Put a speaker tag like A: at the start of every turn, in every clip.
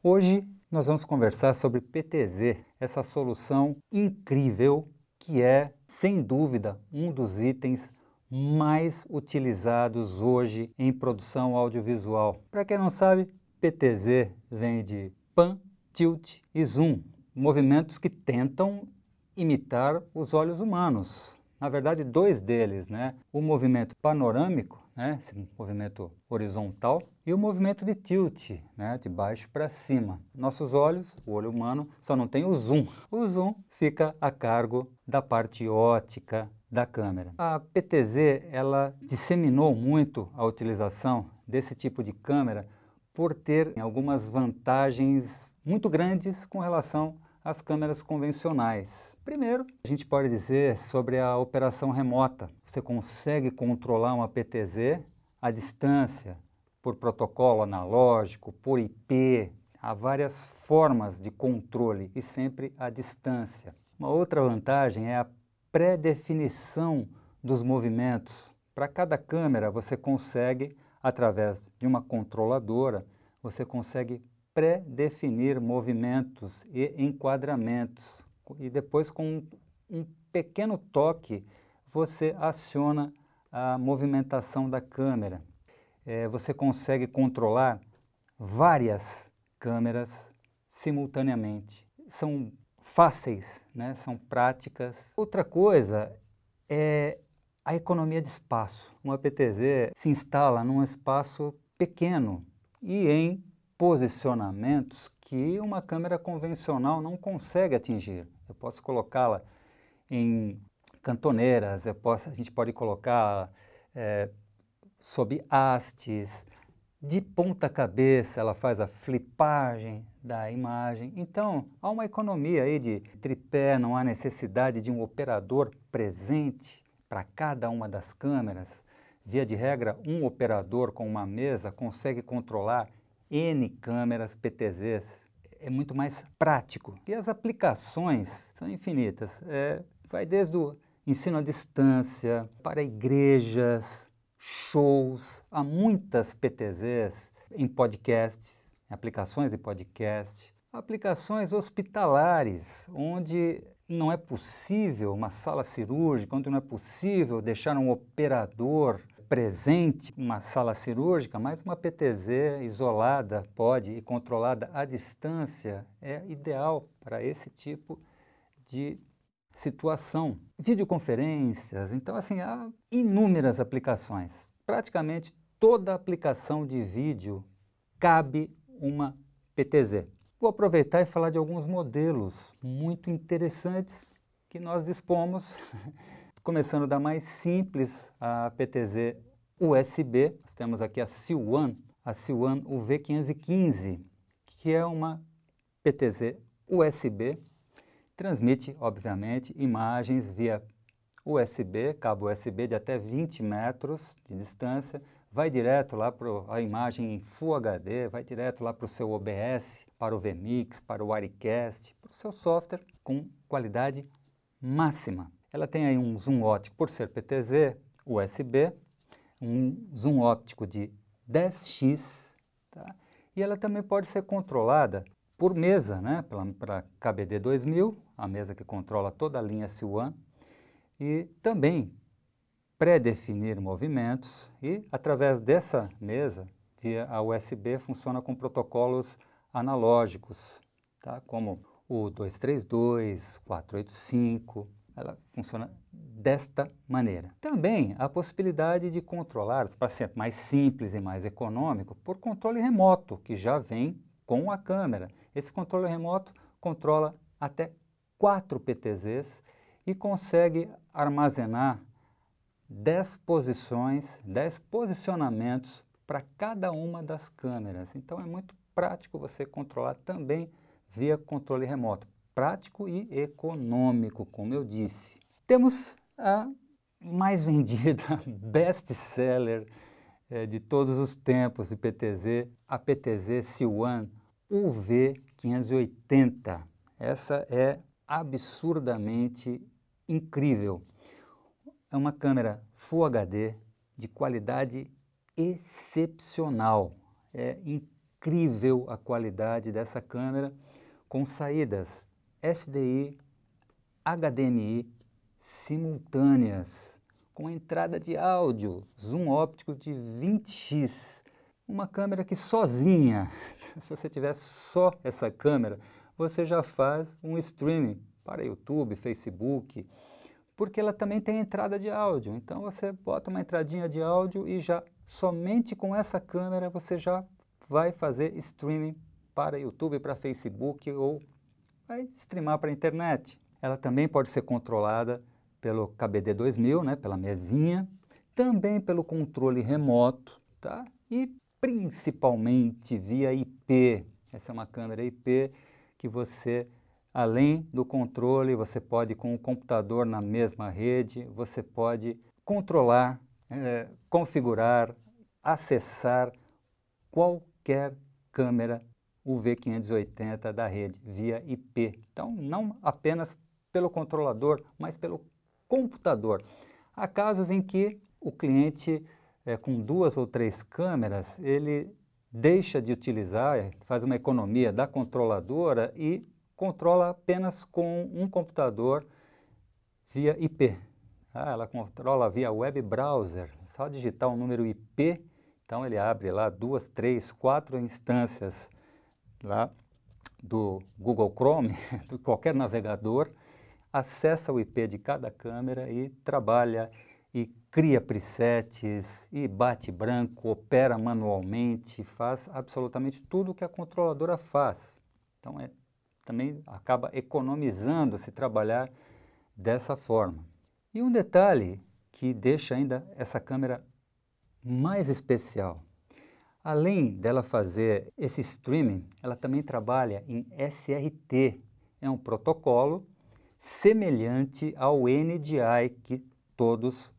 A: Hoje nós vamos conversar sobre PTZ, essa solução incrível que é, sem dúvida, um dos itens mais utilizados hoje em produção audiovisual. Para quem não sabe, PTZ vem de pan, tilt e zoom, movimentos que tentam imitar os olhos humanos. Na verdade, dois deles, né? O movimento panorâmico né, esse movimento horizontal, e o movimento de tilt, né, de baixo para cima. Nossos olhos, o olho humano, só não tem o zoom. O zoom fica a cargo da parte ótica da câmera. A PTZ ela disseminou muito a utilização desse tipo de câmera por ter algumas vantagens muito grandes com relação as câmeras convencionais. Primeiro, a gente pode dizer sobre a operação remota. Você consegue controlar uma PTZ à distância, por protocolo analógico, por IP. Há várias formas de controle e sempre à distância. Uma outra vantagem é a pré-definição dos movimentos. Para cada câmera, você consegue, através de uma controladora, você consegue pré-definir movimentos e enquadramentos. E depois, com um, pequeno toque, você aciona a movimentação da câmera. É, você consegue controlar várias câmeras simultaneamente. São fáceis, né? são práticas. Outra coisa é a economia de espaço. Uma PTZ se instala num espaço pequeno e em posicionamentos que uma câmera convencional não consegue atingir. Eu posso colocá-la em cantoneiras, posso, a gente pode colocar é, sob hastes, de ponta cabeça, ela faz a flipagem da imagem. Então, há uma economia aí de tripé, não há necessidade de um operador presente para cada uma das câmeras. Via de regra, um operador com uma mesa consegue controlar N câmeras PTZs, é muito mais prático. E as aplicações são infinitas. É, vai desde o ensino à distância, para igrejas, shows, há muitas PTZs em podcasts, aplicações de podcast, aplicações hospitalares, onde não é possível uma sala cirúrgica, onde não é possível deixar um operador presente uma sala cirúrgica, mas uma PTZ isolada pode e controlada à distância é ideal para esse tipo de situação. Videoconferências, então assim, há inúmeras aplicações. Praticamente toda aplicação de vídeo cabe uma PTZ. Vou aproveitar e falar de alguns modelos muito interessantes que nós dispomos começando da mais simples, a PTZ USB. Nós temos aqui a Siwan, a Siwan UV515, que é uma PTZ USB. Transmite, obviamente, imagens via USB, cabo USB de até 20 metros de distância, vai direto lá para a imagem em Full HD, vai direto lá para o seu OBS, para o VMix, para o Wirecast, para o seu software com qualidade máxima. Ela tem aí um zoom óptico, por ser PTZ, USB, um zoom óptico de 10x, tá? e ela também pode ser controlada por mesa, né? para KBD 2000, a mesa que controla toda a linha S1, e também pré-definir movimentos, e através dessa mesa, via a USB, funciona com protocolos analógicos, tá? como o 232, 485, ela funciona desta maneira. Também a possibilidade de controlar, para ser mais simples e mais econômico, por controle remoto, que já vem com a câmera. Esse controle remoto controla até 4 PTZs e consegue armazenar 10 posições, 10 posicionamentos para cada uma das câmeras. Então é muito prático você controlar também via controle remoto prático e econômico, como eu disse. Temos a mais vendida, best seller é, eh, de todos os tempos de PTZ, a PTZ C1 UV580. Essa é absurdamente incrível. É uma câmera Full HD de qualidade excepcional. É incrível a qualidade dessa câmera com saídas SDI, HDMI simultâneas, com entrada de áudio, zoom óptico de 20x. Uma câmera que sozinha, se você tiver só essa câmera, você já faz um streaming para YouTube, Facebook, porque ela também tem entrada de áudio. Então você bota uma entradinha de áudio e já somente com essa câmera você já vai fazer streaming para YouTube, para Facebook ou vai streamar para a internet. Ela também pode ser controlada pelo KBD2000, né, pela mesinha, também pelo controle remoto, tá? E principalmente via IP. Essa é uma câmera IP que você, além do controle, você pode com o computador na mesma rede, você pode controlar, é, configurar, acessar qualquer câmera o V580 da rede via IP. Então, não apenas pelo controlador, mas pelo computador. Há casos em que o cliente, é, com duas ou três câmeras, ele deixa de utilizar, faz uma economia da controladora e controla apenas com um computador via IP. Ah, ela controla via web browser, só digitar o um número IP, então ele abre lá duas, três, quatro instâncias lá do Google Chrome, de qualquer navegador, acessa o IP de cada câmera e trabalha e cria presets e bate branco, opera manualmente, faz absolutamente tudo o que a controladora faz. Então é, também acaba economizando se trabalhar dessa forma. E um detalhe que deixa ainda essa câmera mais especial Além dela fazer esse streaming, ela também trabalha em SRT, é um protocolo semelhante ao NDI que todos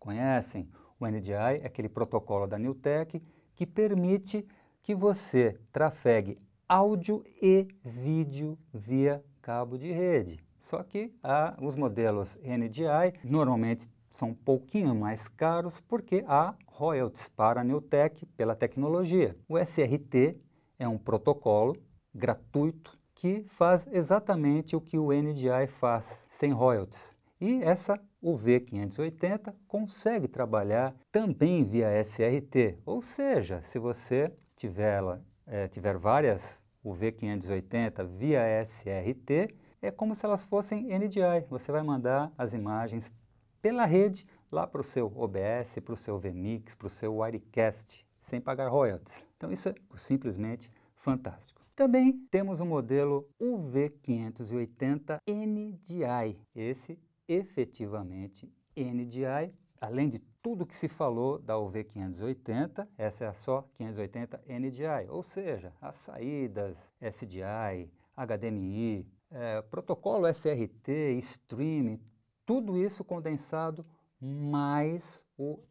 A: conhecem. O NDI é aquele protocolo da Newtek que permite que você trafegue áudio e vídeo via cabo de rede. Só que ah, os modelos NDI normalmente são um pouquinho mais caros porque há royalties para a Newtek pela tecnologia. O SRT é um protocolo gratuito que faz exatamente o que o NDI faz, sem royalties. E essa UV580 consegue trabalhar também via SRT, ou seja, se você tiver, ela, é, tiver várias UV580 via SRT, é como se elas fossem NDI, você vai mandar as imagens pela rede lá para o seu OBS, para o seu VMix, para o seu Wirecast, sem pagar royalties. Então isso é simplesmente fantástico. Também temos o modelo UV580 NDI. Esse efetivamente NDI, além de tudo que se falou da UV580, essa é só 580 NDI, ou seja, as saídas SDI, HDMI, é, eh, protocolo SRT, streaming, tudo isso condensado mais o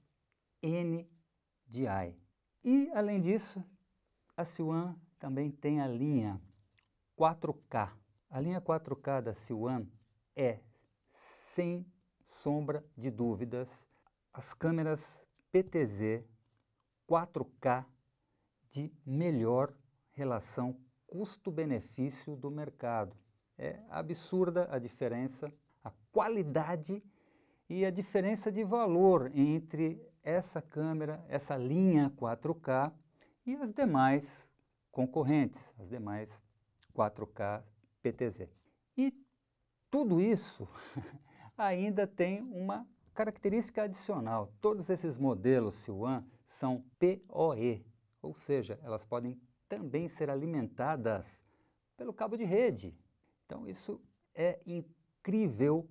A: N de I. E, além disso, a Siwan também tem a linha 4K. A linha 4K da Siwan é, sem sombra de dúvidas, as câmeras PTZ 4K de melhor relação custo-benefício do mercado. É absurda a diferença qualidade e a diferença de valor entre essa câmera, essa linha 4K e as demais concorrentes, as demais 4K PTZ. E tudo isso ainda tem uma característica adicional. Todos esses modelos Siwan são PoE, ou seja, elas podem também ser alimentadas pelo cabo de rede. Então isso é incrível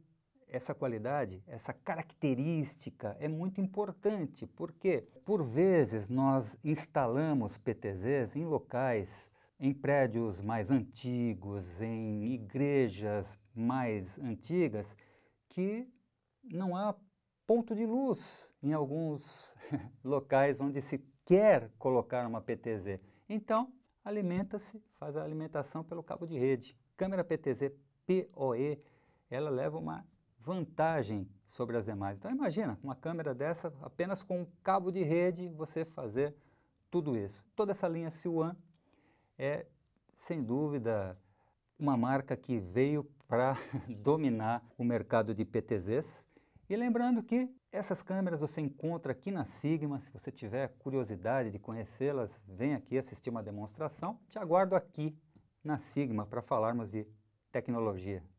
A: essa qualidade, essa característica é muito importante, porque por vezes nós instalamos PTZs em locais, em prédios mais antigos, em igrejas mais antigas, que não há ponto de luz em alguns locais onde se quer colocar uma PTZ. Então, alimenta-se, faz a alimentação pelo cabo de rede. Câmera PTZ POE, ela leva uma vantagem sobre as demais. Então imagina, uma câmera dessa, apenas com um cabo de rede, você fazer tudo isso. Toda essa linha Siwan é, sem dúvida, uma marca que veio para dominar o mercado de PTZs. E lembrando que essas câmeras você encontra aqui na Sigma, se você tiver curiosidade de conhecê-las, vem aqui assistir uma demonstração. Te aguardo aqui na Sigma para falarmos de tecnologia.